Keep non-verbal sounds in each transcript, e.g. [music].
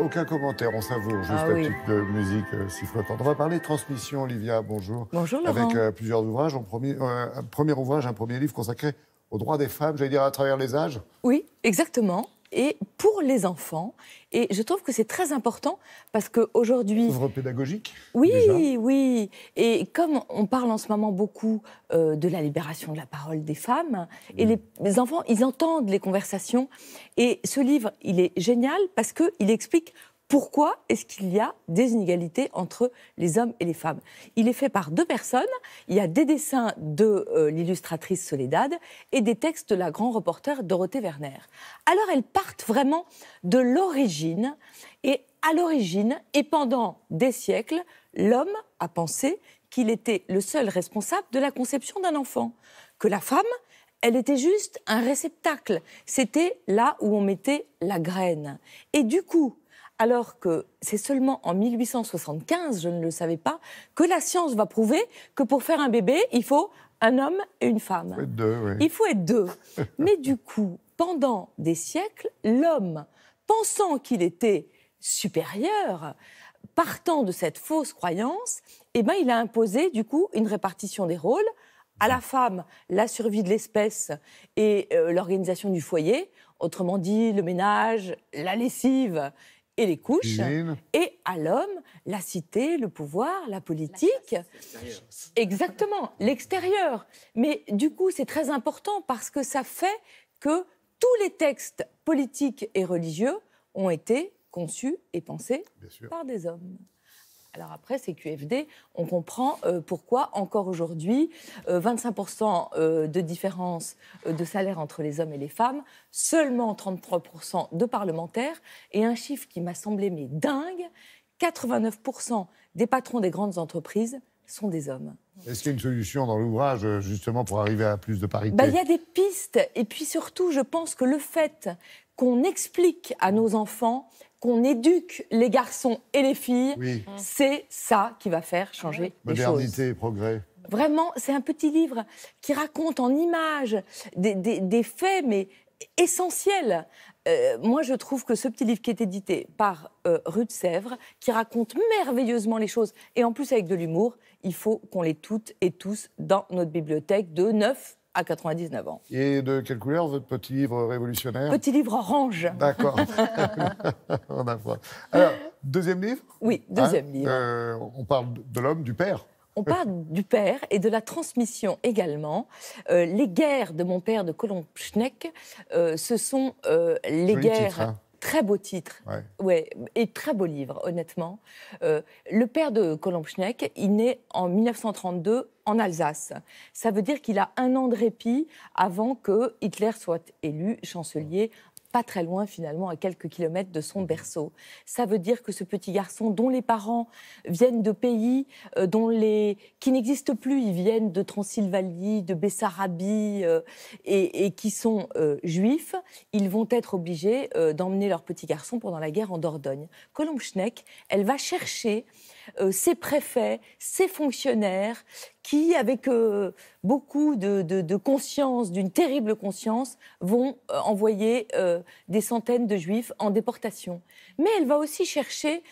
aucun commentaire, on savoure juste un petit peu petite euh, musique si euh, sifflotante. On va parler transmission, Olivia, bonjour. Bonjour Laurent. Avec euh, plusieurs ouvrages, premier, un premier ouvrage, un premier livre consacré aux droits des femmes, j'allais dire à travers les âges. Oui, exactement et pour les enfants. Et je trouve que c'est très important parce qu'aujourd'hui... ouvre pédagogique Oui, oui. Et comme on parle en ce moment beaucoup euh, de la libération de la parole des femmes, et mm. les, enfants, ils entendent les conversations. Et ce livre, il est génial parce qu'il explique pourquoi est-ce qu'il y a des inégalités entre les hommes et les femmes Il est fait par deux personnes. Il y a des dessins de euh, l'illustratrice Soledad et des textes de la grand reporter Dorothée Werner. Alors elles partent vraiment de l'origine et à l'origine et pendant des siècles, l'homme a pensé qu'il était le seul responsable de la conception d'un enfant, que la femme, elle était juste un réceptacle. C'était là où on mettait la graine. Et du coup, alors que c'est seulement en 1875, je ne le savais pas, que la science va prouver que pour faire un bébé, il faut un homme et une femme. Il faut être deux. [laughs] Mais du coup, pendant des siècles, l'homme, pensant qu'il était supérieur, partant de cette fausse croyance, eh ben, il a imposé du coup une répartition des rôles à la femme, la survie de l'espèce et euh, l'organisation du foyer, autrement dit le ménage, la lessive et les couches, et à l'homme la cité, le pouvoir, la politique. Exactement, l'extérieur. Mais du coup, c'est très important parce que ça fait que tous les textes politiques et religieux ont été conçus et pensés par des hommes. Alors après, ces QFD, on comprend euh, pourquoi encore aujourd'hui, 25% euh, euh, de différence de salaire entre les hommes et les femmes, seulement 33% de parlementaires, et un chiffre qui m'a semblé mais dingue, 89% des patrons des grandes entreprises sont des hommes. Est-ce qu'il y a une solution dans l'ouvrage, euh, justement, pour arriver à plus de parité bah, Il y a des pistes. Et puis surtout, je pense que le fait qu'on explique à nos enfants qu'on éduque les garçons et les filles, c'est ça qui va faire changer les choses. Modernité, progrès. Vraiment, c'est un petit livre qui raconte en images des, des faits, mais essentiels. Euh, moi, je trouve que ce petit livre qui est édité par euh, Rue de Sèvres, qui raconte merveilleusement les choses, et en plus avec de l'humour, il faut qu'on les toutes et tous dans notre bibliothèque de 9 à 99 ans. Et de quelle couleur votre petit livre révolutionnaire Petit livre orange. D'accord. [laughs] [laughs] On a Alors, deuxième livre Oui, hein deuxième livre. Euh, on parle de l'homme, du père on parle du père et de la transmission également. Euh, les guerres de mon père de Colombschneck, euh, ce sont euh, les guerres. Hein. Très beau titre, ouais. et très beau livre, honnêtement. le père de Colombschneck, il naît en 1932 en Alsace. Ça veut dire qu'il a un an de répit avant que Hitler soit élu chancelier pas très loin finalement, à quelques kilomètres de son berceau. Ça veut dire que ce petit garçon, dont les parents viennent de pays euh, dont les... qui n'existent plus, ils viennent de Transylvanie, de Bessarabie, euh, et, qui sont euh, juifs, ils vont être obligés d'emmener leur petit garçon pendant la guerre en Dordogne. Colombe Schneck, elle va chercher euh, ses ces préfets, ses fonctionnaires qui, avec euh, beaucoup de, conscience, d'une terrible conscience, vont euh, envoyer des centaines de juifs en déportation. Mais elle va aussi chercher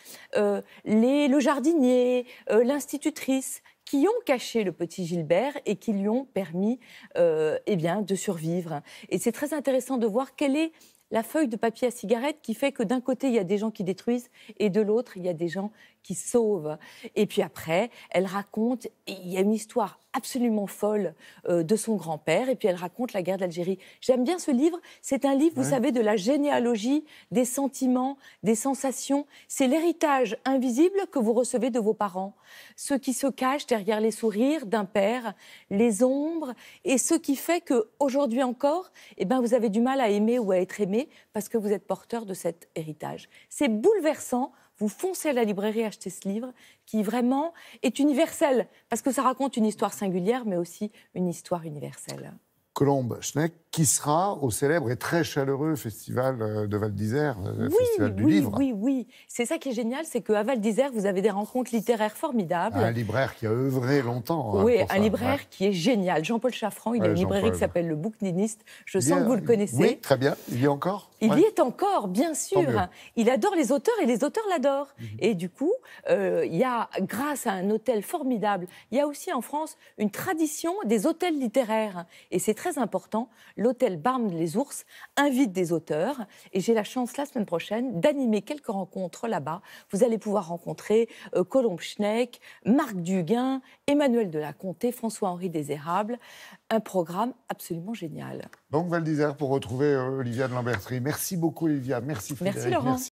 les, le jardinier, l'institutrice qui ont caché le petit Gilbert et qui lui ont permis eh bien, de survivre. Et c'est très intéressant de voir quelle est la feuille de papier à cigarette qui fait que d'un côté, il y a des gens qui détruisent et de l'autre, il y a des gens qui sauve. Et puis après, elle raconte, il y a une histoire absolument folle euh, de son grand-père, et puis elle raconte la guerre d'Algérie. J'aime bien ce livre, c'est un livre, vous savez, de la généalogie, des sentiments, des sensations. C'est l'héritage invisible que vous recevez de vos parents, ce qui se cache derrière les sourires d'un père, les ombres, et ce qui fait que aujourd'hui encore, eh ben, vous avez du mal à aimer ou à être aimé parce que vous êtes porteur de cet héritage. C'est bouleversant vous foncez à la librairie acheter ce livre qui vraiment est universel, parce que ça raconte une histoire singulière, mais aussi une histoire universelle. Colombe Schneck, qui sera au célèbre et très chaleureux festival euh, de Val d'Isère, euh, oui, festival du oui, livre. Oui, oui, c'est ça qui est génial, c'est qu'à Val d'Isère, vous avez des rencontres littéraires formidables. Un libraire qui a œuvré longtemps. Hein, oui, un libraire qui est génial. Jean-Paul Chaffran, il est a une librairie qui s'appelle Le Bouquiniste. Je sens que vous le connaissez. Oui, très bien. Il y est encore Il y est encore, bien sûr. Il adore les auteurs et les auteurs l'adorent. Mhm. Et du coup, euh, il y a, grâce à un hôtel formidable, il y a aussi en France une tradition des hôtels littéraires. Et c'est très important l'hôtel Barme les Ours invite des auteurs. Et j'ai la chance la semaine prochaine d'animer quelques rencontres là-bas. Vous allez pouvoir rencontrer euh, Colombe Schneck, Marc Duguin, Emmanuel de la Comté, François-Henri Désérable. Un programme absolument génial. Donc Val d'Isère pour retrouver euh, Olivia de Lambertry. Merci beaucoup Olivia, merci Frédéric. Merci Laurent.